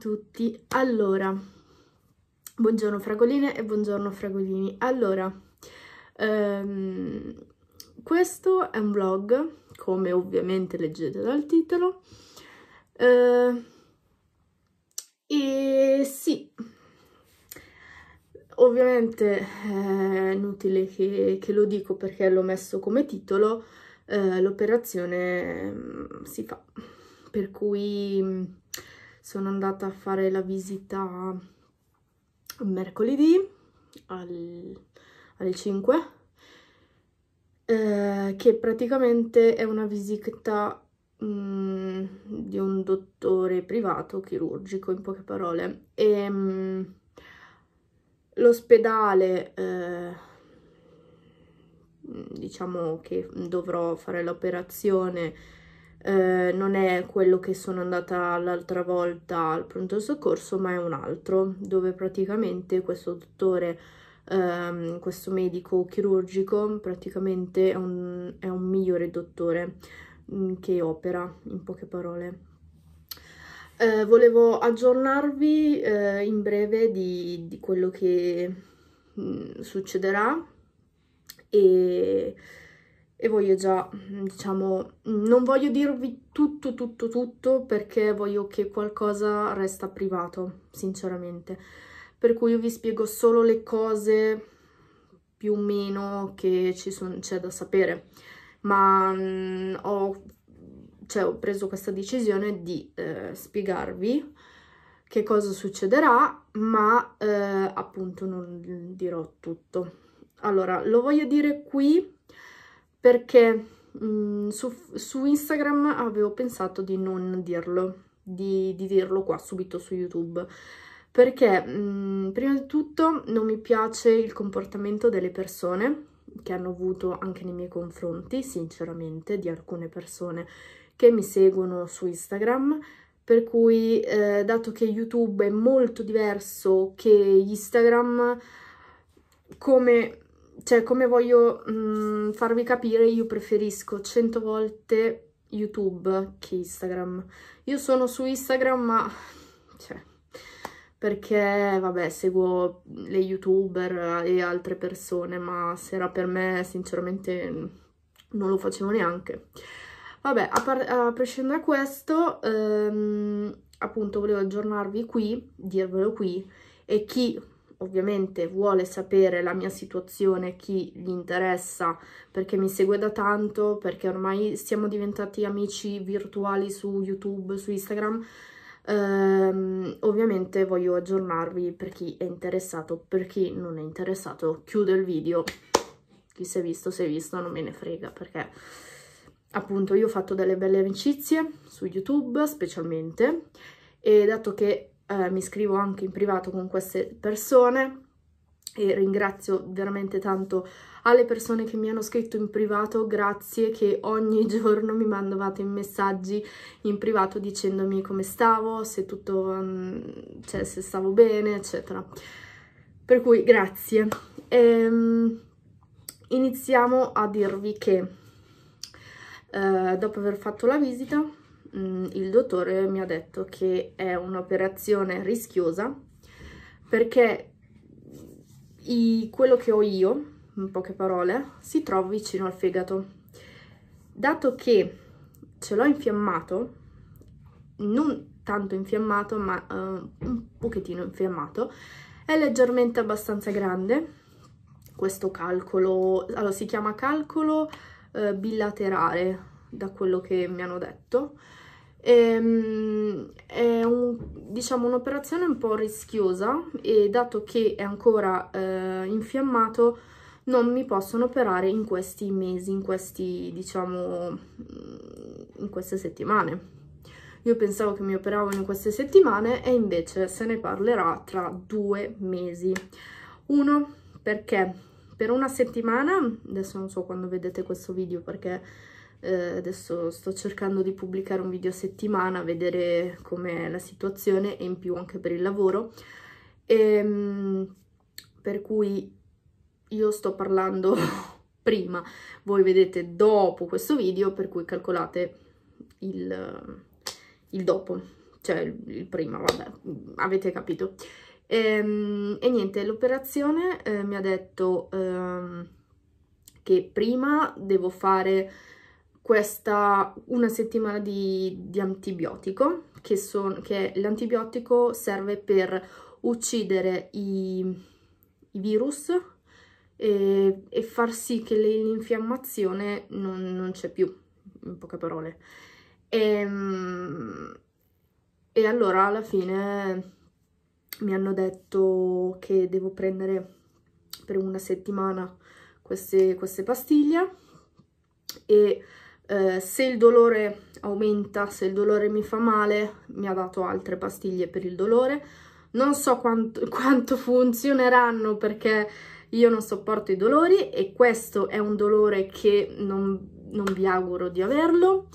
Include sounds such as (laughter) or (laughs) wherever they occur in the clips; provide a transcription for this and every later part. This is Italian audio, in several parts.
tutti, allora, buongiorno fragoline e buongiorno fragolini, allora, ehm, questo è un vlog, come ovviamente leggete dal titolo, eh, e sì, ovviamente eh, è inutile che, che, lo dico perché l'ho messo come titolo, eh, l'operazione mm, si fa, per cui mm, sono andata a fare la visita mercoledì al, alle 5 eh, che praticamente è una visita mh, mm, di un dottore privato chirurgico in poche parole e mm, l'ospedale eh, diciamo che dovrò fare l'operazione eh, non è quello che sono andata l'altra volta al pronto soccorso ma è un altro dove praticamente questo dottore ehm, questo medico chirurgico praticamente è un, è un migliore dottore mm, che opera in poche parole eh, volevo aggiornarvi eh, in breve di, di quello che mh, mm, succederà e e voglio già, mm, diciamo, mm, non voglio dirvi tutto, tutto, tutto perché voglio che qualcosa resta privato, sinceramente. Per cui io vi spiego solo le cose più o meno che c'è da sapere, ma mh, mm, ho, cioè, ho, preso questa decisione di eh, spiegarvi che cosa succederà, ma eh, appunto non dirò tutto. Allora, lo voglio dire qui perché mh, mm, su, su, Instagram avevo pensato di non dirlo, di, di dirlo qua subito su YouTube, perché mh, mm, prima di tutto non mi piace il comportamento delle persone che hanno avuto anche nei miei confronti, sinceramente, di alcune persone che mi seguono su Instagram, per cui eh, dato che YouTube è molto diverso che Instagram, come cioè come voglio mh, mm, farvi capire io preferisco 100 volte YouTube che Instagram. Io sono su Instagram ma cioè perché vabbè seguo le youtuber e altre persone ma se era per me sinceramente non lo facevo neanche. Vabbè, a, a prescindere da questo, ehm, appunto volevo aggiornarvi qui, dirvelo qui, e chi ovviamente vuole sapere la mia situazione, chi gli interessa, perché mi segue da tanto, perché ormai siamo diventati amici virtuali su YouTube, su Instagram, Um, ovviamente voglio aggiornarvi per chi è interessato, per chi non è interessato chiudo il video, chi si è visto si è visto, non me ne frega perché appunto io ho fatto delle belle amicizie su YouTube specialmente e dato che eh, mi scrivo anche in privato con queste persone e ringrazio veramente tanto alle persone che mi hanno scritto in privato, grazie che ogni (laughs) giorno mi mandavate messaggi in privato dicendomi come stavo, se tutto, mm, cioè se stavo bene, eccetera. Per cui grazie. Ehm, iniziamo a dirvi che eh, dopo aver fatto la visita mh, mm, il dottore mi ha detto che è un'operazione rischiosa perché i, quello che ho io, in poche parole, si trova vicino al fegato. Dato che ce l'ho infiammato, non tanto infiammato ma uh, un pochettino infiammato, è leggermente abbastanza grande questo calcolo, allora si chiama calcolo uh, bilaterale da quello che mi hanno detto, Ehm, è un, diciamo un'operazione un po' rischiosa e dato che è ancora eh, infiammato non mi possono operare in questi mesi, in questi diciamo in queste settimane. Io pensavo che mi operavano in queste settimane e invece se ne parlerà tra due mesi. Uno, perché per una settimana, adesso non so quando vedete questo video perché eh, adesso sto cercando di pubblicare un video a settimana, vedere com'è la situazione e in più anche per il lavoro. E, ehm, per cui io sto parlando (laughs) prima, voi vedete dopo questo video, per cui calcolate il, il dopo, cioè il prima, vabbè, avete capito. E, ehm, e niente, l'operazione eh, mi ha detto eh, che prima devo fare questa, una settimana di, di antibiotico, che, son, che l'antibiotico serve per uccidere i, i virus e, e, far sì che l'infiammazione non, non c'è più, in poche parole. E, ehm, e allora alla fine mi hanno detto che devo prendere per una settimana queste, queste pastiglie e eh, se il dolore aumenta, se il dolore mi fa male, mi ha dato altre pastiglie per il dolore. Non so quanto, (laughs) quanto funzioneranno perché io non sopporto i dolori e questo è un dolore che non, non vi auguro di averlo,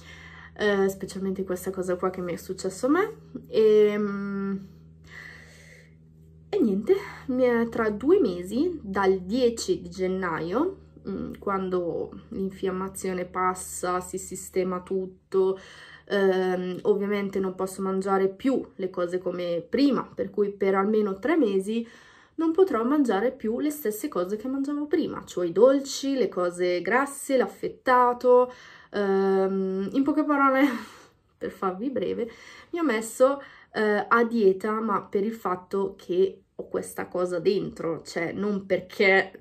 eh, specialmente questa cosa qua che mi è successo a me. E, ehm, e niente, tra due mesi, dal 10 di gennaio, Mm, quando l'infiammazione passa, si sistema tutto, ehm, ovviamente non posso mangiare più le cose come prima, per cui per almeno tre mesi non potrò mangiare più le stesse cose che mangiavo prima, cioè i dolci, le cose grasse, l'affettato, ehm, in poche parole, (laughs) per farvi breve, mi ho messo eh, a dieta ma per il fatto che ho questa cosa dentro, cioè non perché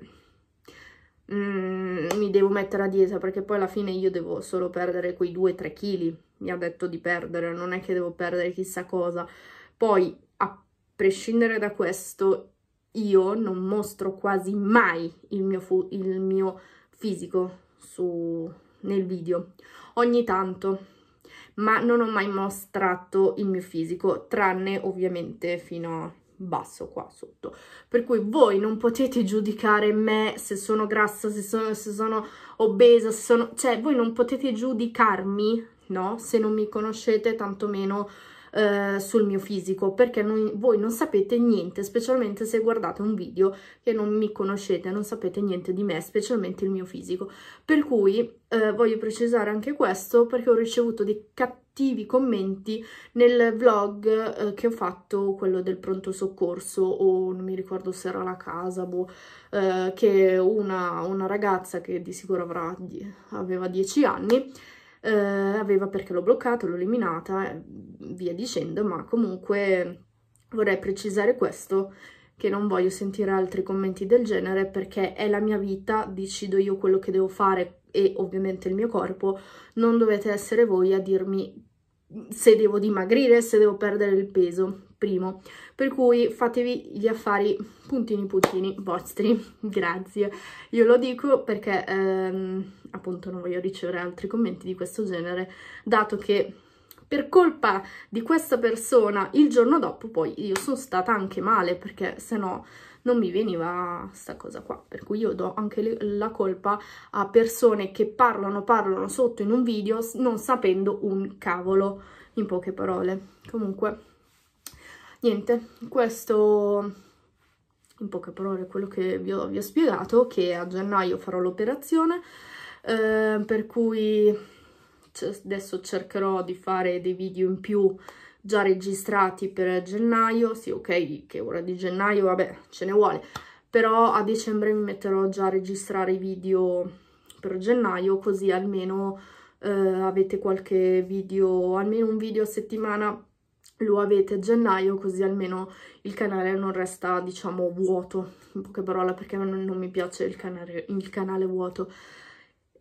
mm, mi devo mettere a dieta perché poi alla fine io devo solo perdere quei 2-3 kg, mi ha detto di perdere, non è che devo perdere chissà cosa. Poi, a prescindere da questo, io non mostro quasi mai il mio, il mio fisico su, nel video, ogni tanto, ma non ho mai mostrato il mio fisico, tranne ovviamente fino a basso qua sotto per cui voi non potete giudicare me se sono grassa se sono, se sono obesa se sono cioè voi non potete giudicarmi no se non mi conoscete tantomeno eh, sul mio fisico perché non, voi non sapete niente specialmente se guardate un video che non mi conoscete non sapete niente di me specialmente il mio fisico per cui eh, voglio precisare anche questo perché ho ricevuto dei cattivi cattivi commenti nel vlog eh, che ho fatto, quello del pronto soccorso o non mi ricordo se era la casa, boh, eh, che una, una, ragazza che di sicuro avrà, di, aveva 10 anni eh, aveva perché l'ho bloccato, l'ho eliminata, e via dicendo, ma comunque vorrei precisare questo che non voglio sentire altri commenti del genere perché è la mia vita, decido io quello che devo fare e ovviamente il mio corpo, non dovete essere voi a dirmi se devo dimagrire, se devo perdere il peso, primo. Per cui fatevi gli affari puntini puntini vostri, (laughs) grazie. Io lo dico perché ehm, appunto non voglio ricevere altri commenti di questo genere, dato che per colpa di questa persona il giorno dopo poi io sono stata anche male perché se no non mi veniva sta cosa qua, per cui io do anche le, la colpa a persone che parlano, parlano sotto in un video non sapendo un cavolo, in poche parole. Comunque, niente, questo in poche parole quello che vi ho, vi ho spiegato, che a gennaio farò l'operazione, eh, per cui adesso cercherò di fare dei video in più già registrati per gennaio, sì ok che ora di gennaio vabbè ce ne vuole, però a dicembre mi metterò già a registrare i video per gennaio così almeno eh, avete qualche video, almeno un video a settimana lo avete a gennaio così almeno il canale non resta diciamo vuoto in poche parole perché non, non mi piace il canale, il canale vuoto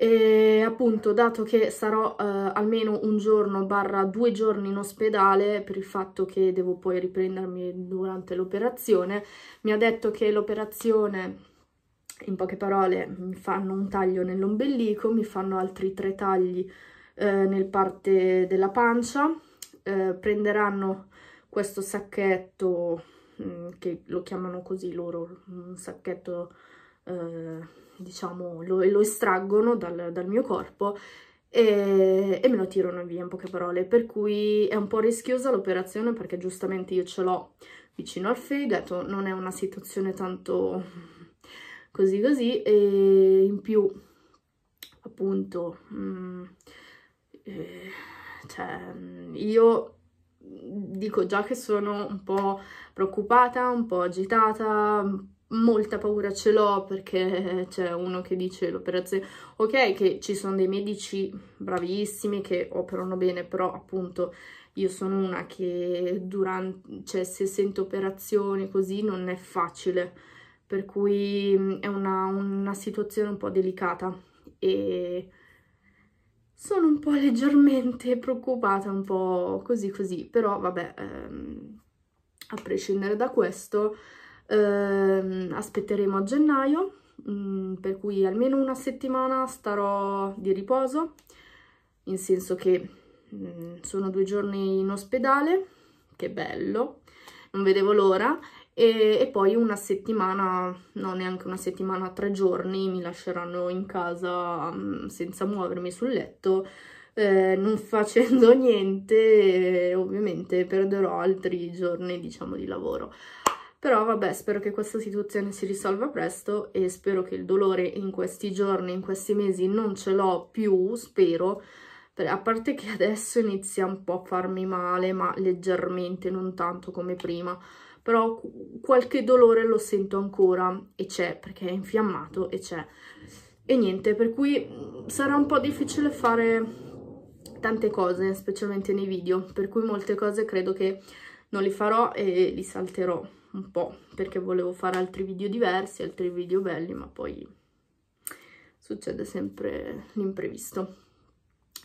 e appunto, dato che sarò eh, almeno un giorno barra due giorni in ospedale per il fatto che devo poi riprendermi durante l'operazione, mi ha detto che l'operazione, in poche parole, mi fanno un taglio nell'ombelico, mi fanno altri tre tagli eh, nel parte della pancia, eh, prenderanno questo sacchetto, mh, mm, che lo chiamano così loro, un sacchetto eh, diciamo, lo, lo estraggono dal, dal, mio corpo e, e me lo tirano via in poche parole. Per cui è un po' rischiosa l'operazione perché giustamente io ce l'ho vicino al fegato, non è una situazione tanto così così e in più appunto mh, mm, eh, cioè, mm, io dico già che sono un po' preoccupata, un po' agitata, molta paura ce l'ho perché c'è uno che dice l'operazione ok che ci sono dei medici bravissimi che operano bene però appunto io sono una che durante cioè se sento operazioni così non è facile per cui mm, è una, una situazione un po' delicata e sono un po' leggermente preoccupata un po' così così però vabbè ehm, a prescindere da questo eh, aspetteremo a gennaio mh, mm, per cui almeno una settimana starò di riposo in senso che mh, mm, sono due giorni in ospedale che bello non vedevo l'ora e, e, poi una settimana, no neanche una settimana, tre giorni mi lasceranno in casa mh, mm, senza muovermi sul letto, eh, non facendo (laughs) niente e ovviamente perderò altri giorni diciamo di lavoro. Però vabbè, spero che questa situazione si risolva presto e spero che il dolore in questi giorni, in questi mesi non ce l'ho più, spero, a parte che adesso inizia un po' a farmi male, ma leggermente, non tanto come prima, però qualche dolore lo sento ancora e c'è, perché è infiammato e c'è. E niente, per cui mm, sarà un po' difficile fare tante cose, specialmente nei video, per cui molte cose credo che non li farò e li salterò un po' perché volevo fare altri video diversi, altri video belli, ma poi succede sempre l'imprevisto.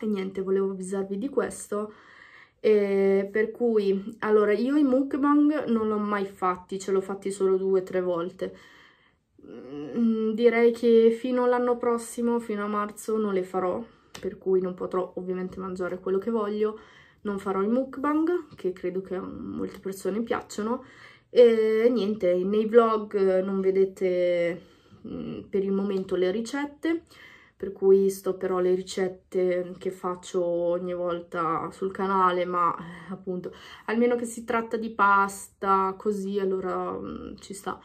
E niente, volevo avvisarvi di questo. E per cui, allora, io i mukbang non l'ho mai fatti, ce l'ho fatti solo due o tre volte. Mm, direi che fino all'anno prossimo, fino a marzo, non le farò, per cui non potrò ovviamente mangiare quello che voglio. Non farò i mukbang, che credo che a molte persone piacciono, e niente, nei vlog eh, non vedete mm, per il momento le ricette, per cui sto però le ricette che faccio ogni volta sul canale, ma eh, appunto, almeno che si tratta di pasta, così, allora mm, ci sta.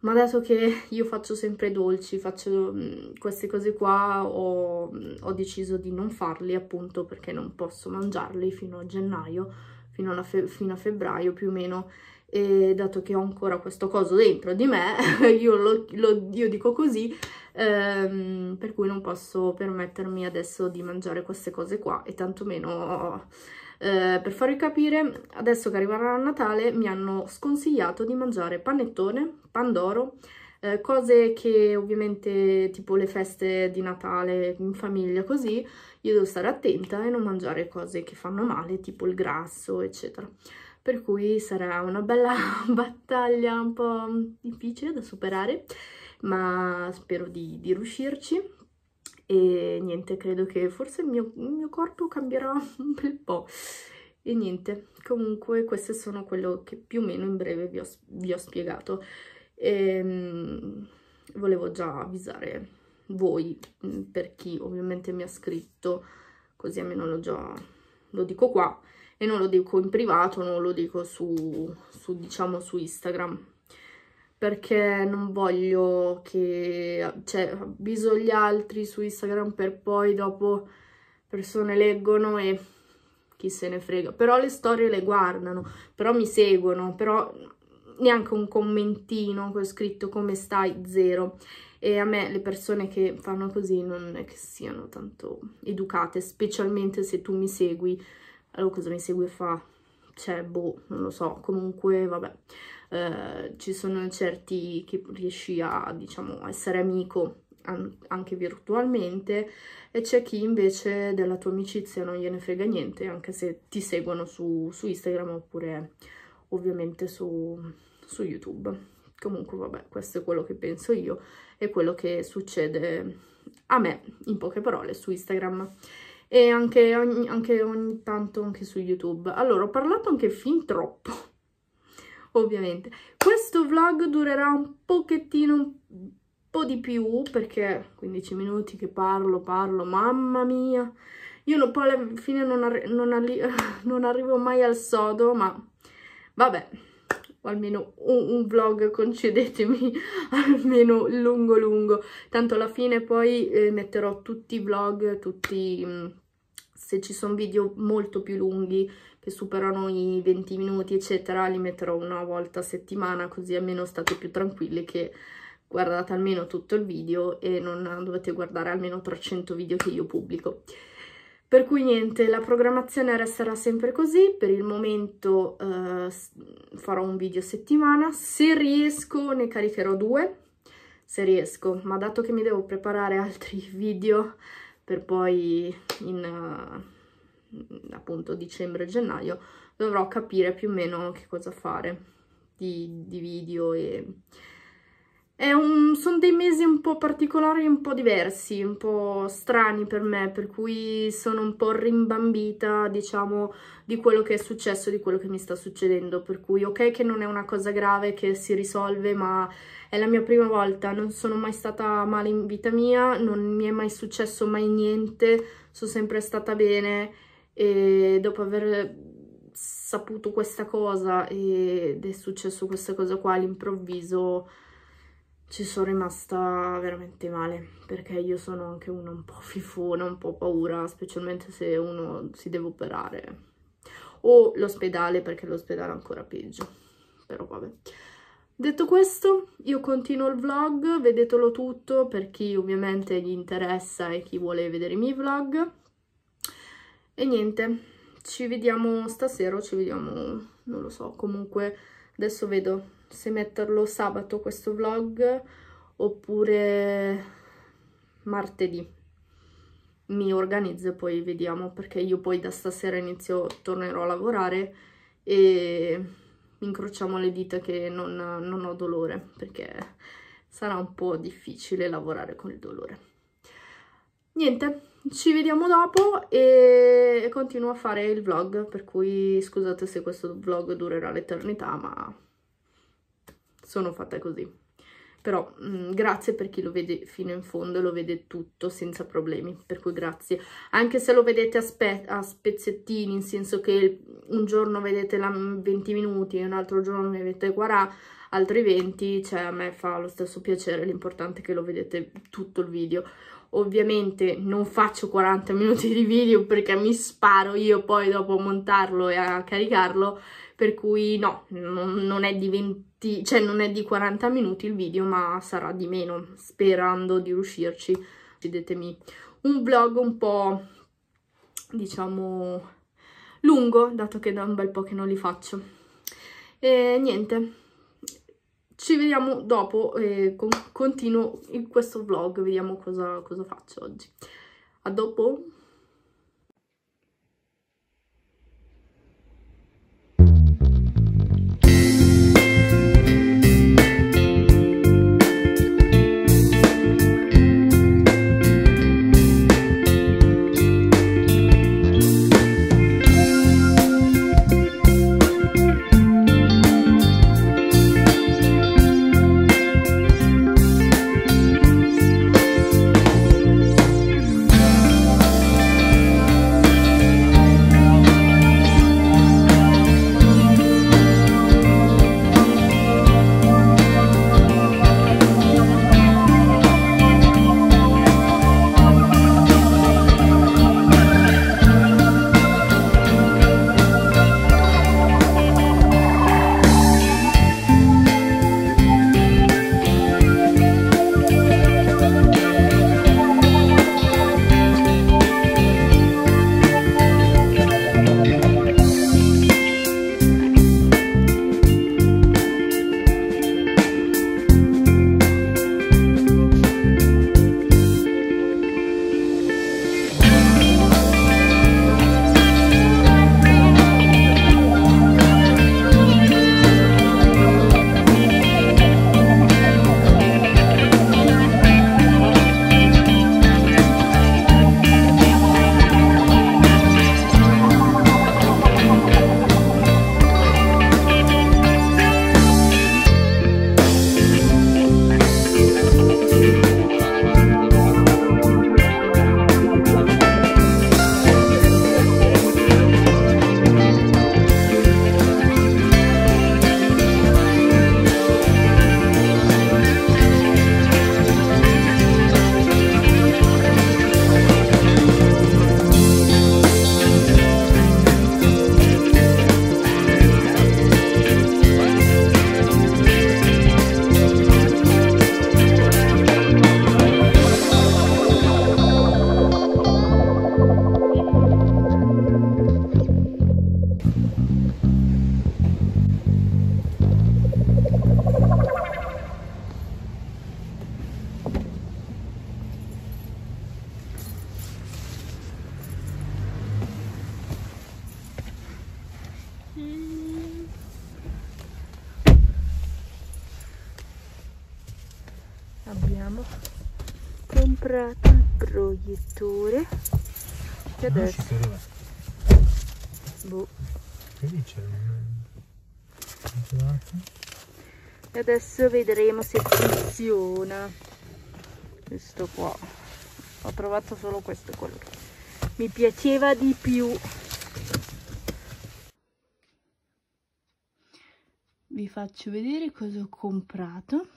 Ma dato che io faccio sempre dolci, faccio mm, queste cose qua, ho, ho deciso di non farli appunto perché non posso mangiarli fino a gennaio, fino a, fino a febbraio più o meno, e dato che ho ancora questo coso dentro di me, (laughs) io, lo, lo, io dico così, ehm, per cui non posso permettermi adesso di mangiare queste cose qua e tantomeno... Eh, per farvi capire, adesso che arriverà Natale mi hanno sconsigliato di mangiare panettone, pandoro, eh, cose che ovviamente tipo le feste di Natale in famiglia così, io devo stare attenta e non mangiare cose che fanno male tipo il grasso eccetera per cui sarà una bella (laughs) battaglia un po' difficile da superare, ma spero di, di riuscirci. E niente, credo che forse il mio, il mio corpo cambierà (laughs) un bel po'. E niente, comunque queste sono quello che più o meno in breve vi ho, vi ho spiegato. E, ehm, volevo già avvisare voi, mm, per chi ovviamente mi ha scritto, così almeno lo, già, lo dico qua, e non lo dico in privato, non lo dico su, su diciamo, su Instagram perché non voglio che, cioè, avviso gli altri su Instagram per poi dopo persone leggono e chi se ne frega, però le storie le guardano, però mi seguono, però neanche un commentino che ho scritto come stai, zero. E a me le persone che fanno così non è che siano tanto educate, specialmente se tu mi segui allora cosa mi segue fa? Cioè, boh, non lo so, comunque, vabbè, eh, ci sono certi che riesci a, diciamo, essere amico anche virtualmente e c'è chi invece della tua amicizia non gliene frega niente anche se ti seguono su, su Instagram oppure ovviamente su, su, YouTube comunque vabbè questo è quello che penso io e quello che succede a me in poche parole su Instagram e anche ogni, anche ogni tanto anche su YouTube. Allora, ho parlato anche fin troppo, (laughs) ovviamente. Questo vlog durerà un pochettino, un po' di più, perché 15 minuti che parlo, parlo, mamma mia. Io non, poi alla fine non, arri non, arri (laughs) non arrivo mai al sodo, ma vabbè o almeno un, un vlog, concedetemi, (laughs) almeno lungo lungo, tanto alla fine poi eh, metterò tutti i vlog, tutti... Mh, mm, se ci sono video molto più lunghi che superano i 20 minuti eccetera li metterò una volta a settimana così almeno state più tranquilli che guardate almeno tutto il video e non dovete guardare almeno 300 video che io pubblico. Per cui niente, la programmazione resterà sempre così, per il momento eh, farò un video a settimana, se riesco ne caricherò due, se riesco, ma dato che mi devo preparare (laughs) altri video per poi in uh, appunto dicembre gennaio dovrò capire più o meno che cosa fare di, di video e un, sono dei mesi un po' particolari, un po' diversi, un po' strani per me, per cui sono un po' rimbambita, diciamo, di quello che è successo, di quello che mi sta succedendo, per cui ok che non è una cosa grave che si risolve, ma è la mia prima volta, non sono mai stata male in vita mia, non mi è mai successo mai niente, sono sempre stata bene e dopo aver saputo questa cosa ed è successo questa cosa qua all'improvviso ci sono rimasta veramente male perché io sono anche uno un po' fifona, un po' paura, specialmente se uno si deve operare o l'ospedale perché l'ospedale è ancora peggio, però vabbè. Detto questo, io continuo il vlog, vedetelo tutto per chi ovviamente gli interessa e chi vuole vedere i miei vlog. E niente, ci vediamo stasera, ci vediamo, non lo so, comunque adesso vedo se metterlo sabato questo vlog oppure martedì mi organizzo e poi vediamo perché io poi da stasera inizio tornerò a lavorare e incrociamo le dita che non, non ho dolore perché sarà un po' difficile lavorare con il dolore niente ci vediamo dopo e continuo a fare il vlog per cui scusate se questo vlog durerà l'eternità ma sono fatta così. Però mh, mm, grazie per chi lo vede fino in fondo, lo vede tutto senza problemi, per cui grazie. Anche se lo vedete a, spe a spezzettini, in senso che un giorno vedete 20 minuti, un altro giorno ne avete 40, altri 20, cioè a me fa lo stesso piacere, l'importante è che lo vedete tutto il video. Ovviamente non faccio 40 (laughs) minuti di video perché mi sparo io poi dopo a montarlo e a caricarlo, per cui no, non è di 20, cioè non è di 40 minuti il video, ma sarà di meno, sperando di riuscirci. Decidetemi un vlog un po', diciamo, lungo, dato che da un bel po' che non li faccio. E niente, ci vediamo dopo e con continuo in questo vlog, vediamo cosa, cosa faccio oggi. A dopo! adesso. Che Boh. Che dice? E adesso vedremo se funziona. Questo qua. Ho provato solo questo colore. Mi piaceva di più. Vi faccio vedere cosa ho comprato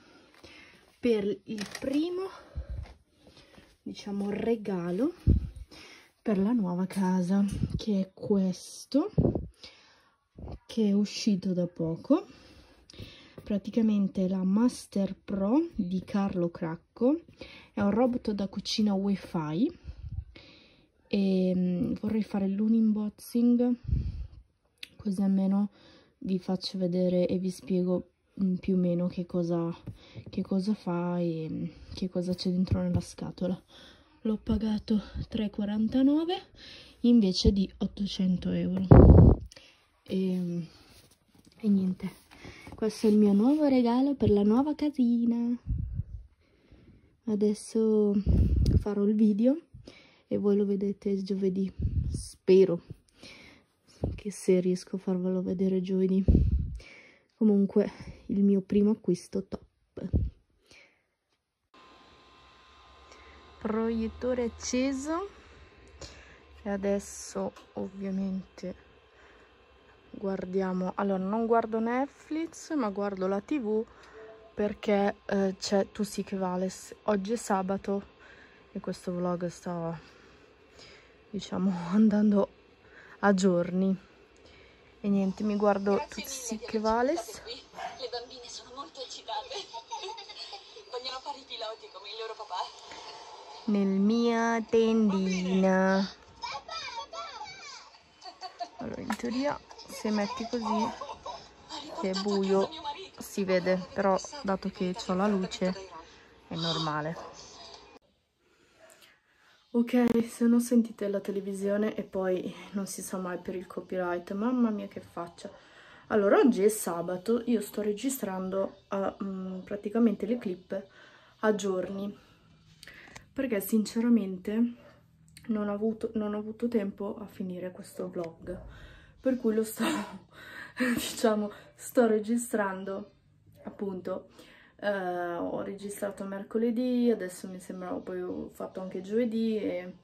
per il primo diciamo regalo per la nuova casa che è questo che è uscito da poco praticamente la Master Pro di Carlo Cracco è un robot da cucina wifi e mm, vorrei fare unboxing così almeno vi faccio vedere e vi spiego mm, più o meno che cosa, che cosa fa e mm, che cosa c'è dentro nella scatola l'ho pagato 3,49 invece di 800 euro e, ehm, e niente questo è il mio nuovo regalo per la nuova casina adesso farò il video e voi lo vedete giovedì spero che se riesco a farvelo vedere giovedì comunque il mio primo acquisto top proiettore acceso e adesso ovviamente guardiamo allora non guardo Netflix ma guardo la tv perché eh, c'è Tu sì che vales oggi è sabato e questo vlog sta diciamo (laughs) andando a giorni e niente mi guardo Grazie Tu sì che vales le bambine sono molto eccitate (laughs) vogliono fare i piloti come il loro papà nel mia tendina allora in teoria se metti così che è buio si vede però dato che ho la luce è normale ok se non sentite la televisione e poi non si sa mai per il copyright mamma mia che faccia allora oggi è sabato io sto registrando uh, ah, mh, mm, praticamente le clip a giorni perché sinceramente non ho avuto, non ho avuto tempo a finire questo vlog, per cui lo sto, (laughs) diciamo, sto registrando appunto Uh, ho registrato mercoledì, adesso mi sembra poi ho fatto anche giovedì e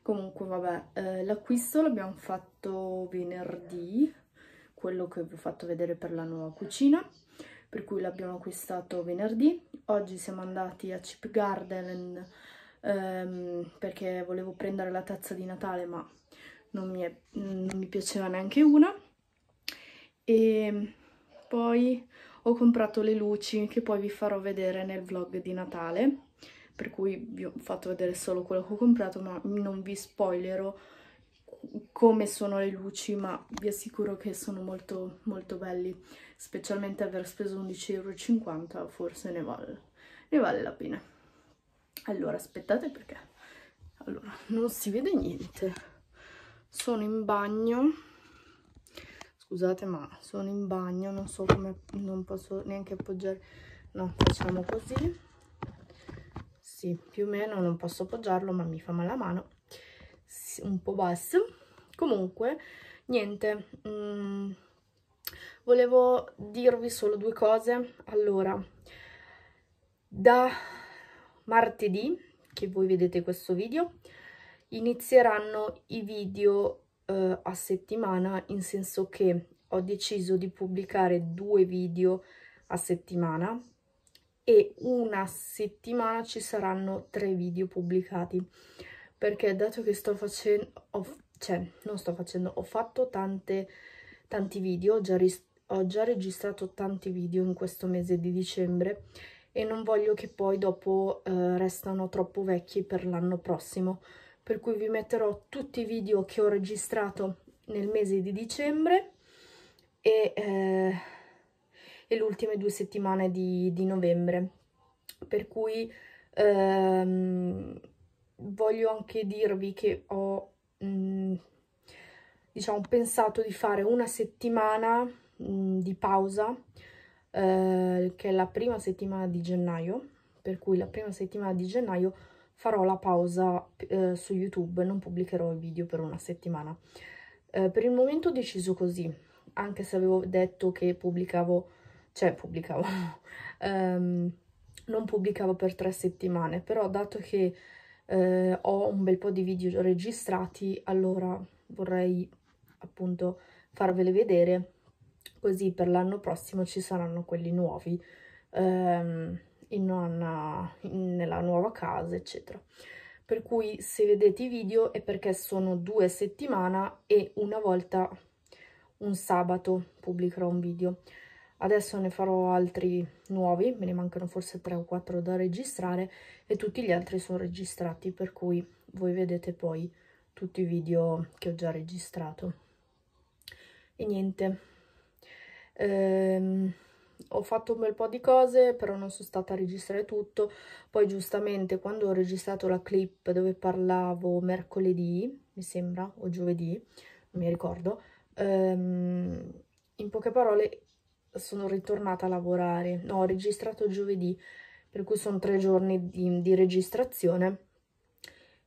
comunque vabbè, uh, l'acquisto l'abbiamo fatto venerdì, quello che vi ho fatto vedere per la nuova cucina, per cui l'abbiamo acquistato venerdì. Oggi siamo andati a Chip Garden ehm, perché volevo prendere la tazza di Natale ma non mi, è, non mi piaceva neanche una e poi ho comprato le luci che poi vi farò vedere nel vlog di Natale per cui vi ho fatto vedere solo quello che ho comprato ma non vi spoilerò come sono le luci ma vi assicuro che sono molto molto belli specialmente aver speso 11,50 euro forse ne vale, ne vale la pena allora aspettate perché allora non si vede niente sono in bagno scusate ma sono in bagno non so come non posso neanche appoggiare no facciamo così sì più o meno non posso appoggiarlo ma mi fa male la mano sì, un po' basso comunque niente mm, volevo dirvi solo due cose allora da martedì, che voi vedete questo video, inizieranno i video eh, a settimana, in senso che ho deciso di pubblicare due video a settimana e una settimana ci saranno tre video pubblicati perché dato che sto facendo ho, cioè non sto facendo ho fatto tante tanti video ho già, ho già registrato tanti video in questo mese di dicembre e non voglio che poi dopo eh, restano troppo vecchi per l'anno prossimo per cui vi metterò tutti i video che ho registrato nel mese di dicembre e, eh, e le ultime due settimane di, di novembre per cui ehm, voglio anche dirvi che ho mh, mm, diciamo pensato di fare una settimana mh, mm, di pausa eh, che è la prima settimana di gennaio, per cui la prima settimana di gennaio farò la pausa eh, su YouTube, non pubblicherò i video per una settimana. Eh, per il momento ho deciso così, anche se avevo detto che pubblicavo, cioè pubblicavo, um, (laughs) non pubblicavo per tre settimane, però dato che eh, ho un bel po' di video registrati, allora vorrei appunto farvele vedere così per l'anno prossimo ci saranno quelli nuovi ehm, in una, in, nella nuova casa, eccetera. Per cui se vedete i video è perché sono due settimane e una volta un sabato pubblicherò un video. Adesso ne farò altri nuovi, me ne mancano forse tre o quattro da registrare e tutti gli altri sono registrati, per cui voi vedete poi tutti i video che ho già registrato. E niente, Ehm, ho fatto un bel po' di cose, però non sono stata a registrare tutto. Poi giustamente quando ho registrato la clip dove parlavo mercoledì, mi sembra, o giovedì, non mi ricordo, ehm, in poche parole sono ritornata a lavorare. No, ho registrato giovedì, per cui sono tre giorni di, di registrazione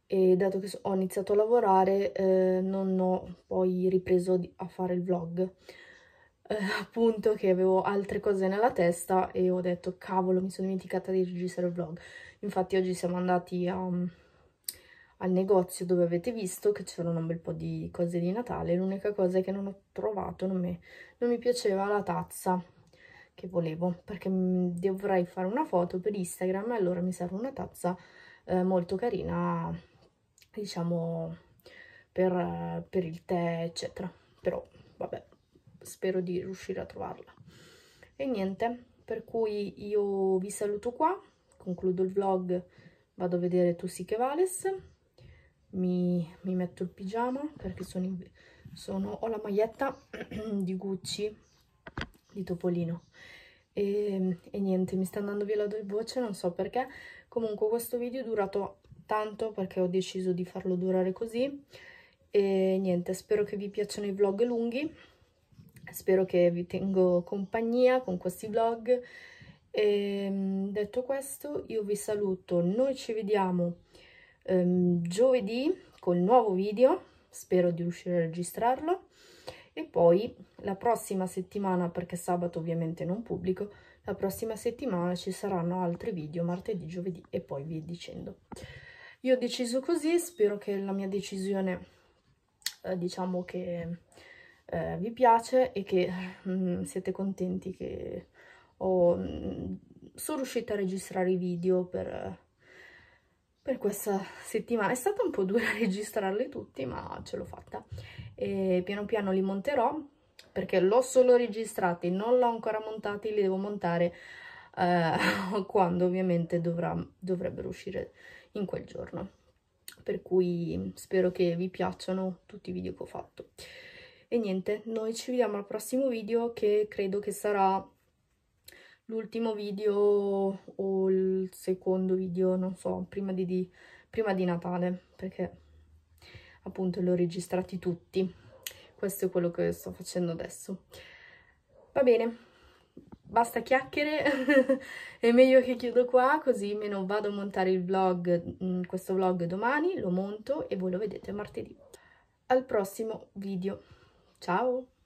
e dato che ho iniziato a lavorare eh, non ho poi ripreso a fare il vlog eh, appunto che avevo altre cose nella testa e ho detto cavolo mi sono dimenticata di registrare il vlog infatti oggi siamo andati a, mm, al negozio dove avete visto che c'erano un bel po' di cose di Natale l'unica cosa è che non ho trovato non mi, non mi piaceva la tazza che volevo perché mm, dovrei fare una foto per Instagram e allora mi serve una tazza eh, molto carina diciamo per, per il tè eccetera però vabbè spero di riuscire a trovarla. E niente, per cui io vi saluto qua, concludo il vlog, vado a vedere Tu sì che vales, mi, mi metto il pigiama perché sono, in, sono ho la maglietta (clears throat) di Gucci di Topolino. E, e, niente, mi sta andando via la voce, non so perché. Comunque questo video è durato tanto perché ho deciso di farlo durare così. E niente, spero che vi piacciono i vlog lunghi. Spero che vi tengo compagnia con questi vlog. E, ehm, detto questo, io vi saluto. Noi ci vediamo ehm, giovedì col nuovo video. Spero di riuscire a registrarlo. E poi la prossima settimana, perché sabato ovviamente non pubblico, la prossima settimana ci saranno altri video martedì, giovedì e poi vi dicendo. Io ho deciso così, spero che la mia decisione, eh, diciamo che eh, vi piace e che mm, siete contenti che ho, mm, sono riuscita a registrare i video per, per, questa settimana. È stata un po' dura (laughs) registrarli tutti, ma ce l'ho fatta. E piano piano li monterò, perché l'ho solo registrati, non l'ho ancora montati, li devo montare eh, (laughs) quando ovviamente dovrà, dovrebbero uscire in quel giorno. Per cui spero che vi piacciono tutti i video che ho fatto. E niente, noi ci vediamo al prossimo video che credo che sarà l'ultimo video o il secondo video, non so, prima di, di, prima di Natale, perché appunto li ho registrati tutti. Questo è quello che sto facendo adesso. Va bene, basta chiacchiere, (laughs) è meglio che chiudo qua, così meno vado a montare il vlog, mm, questo vlog domani, lo monto e voi lo vedete martedì. Al prossimo video. Ciao!